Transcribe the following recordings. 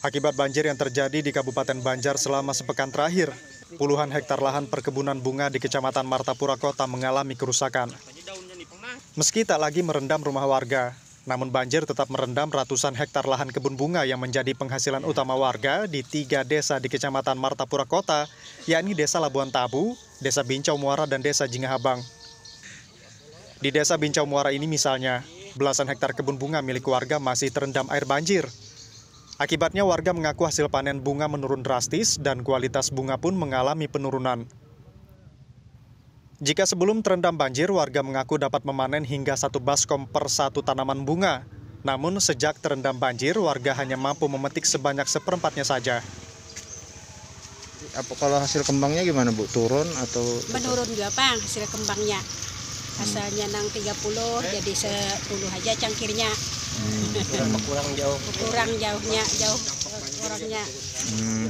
Akibat banjir yang terjadi di Kabupaten Banjar selama sepekan terakhir, puluhan hektar lahan perkebunan bunga di Kecamatan Martapura Kota mengalami kerusakan. Meski tak lagi merendam rumah warga, namun banjir tetap merendam ratusan hektar lahan kebun bunga yang menjadi penghasilan utama warga di tiga desa di Kecamatan Martapura Kota, yakni Desa Labuan Tabu, Desa Bincau Muara, dan Desa Jingahabang. Di Desa Bincau Muara ini misalnya, belasan hektar kebun bunga milik warga masih terendam air banjir. Akibatnya warga mengaku hasil panen bunga menurun drastis dan kualitas bunga pun mengalami penurunan. Jika sebelum terendam banjir, warga mengaku dapat memanen hingga satu baskom per satu tanaman bunga. Namun sejak terendam banjir, warga hanya mampu memetik sebanyak seperempatnya saja. Apa kalau hasil kembangnya gimana Bu? Turun atau? Menurun juga, pak, hasil kembangnya asalnya nang 30 jadi 10 aja cangkirnya hmm. kurang jauh kurang jauhnya jauh kurangnya hmm.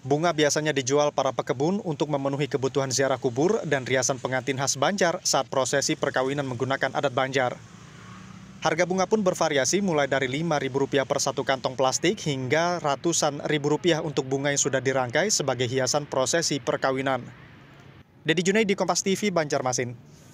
Bunga biasanya dijual para pekebun untuk memenuhi kebutuhan ziarah kubur dan riasan pengantin khas Banjar saat prosesi perkawinan menggunakan adat Banjar. Harga bunga pun bervariasi mulai dari Rp5.000 per satu kantong plastik hingga ratusan ribu rupiah untuk bunga yang sudah dirangkai sebagai hiasan prosesi perkawinan. Dedi Junaidi Kompas TV Banjarmasin.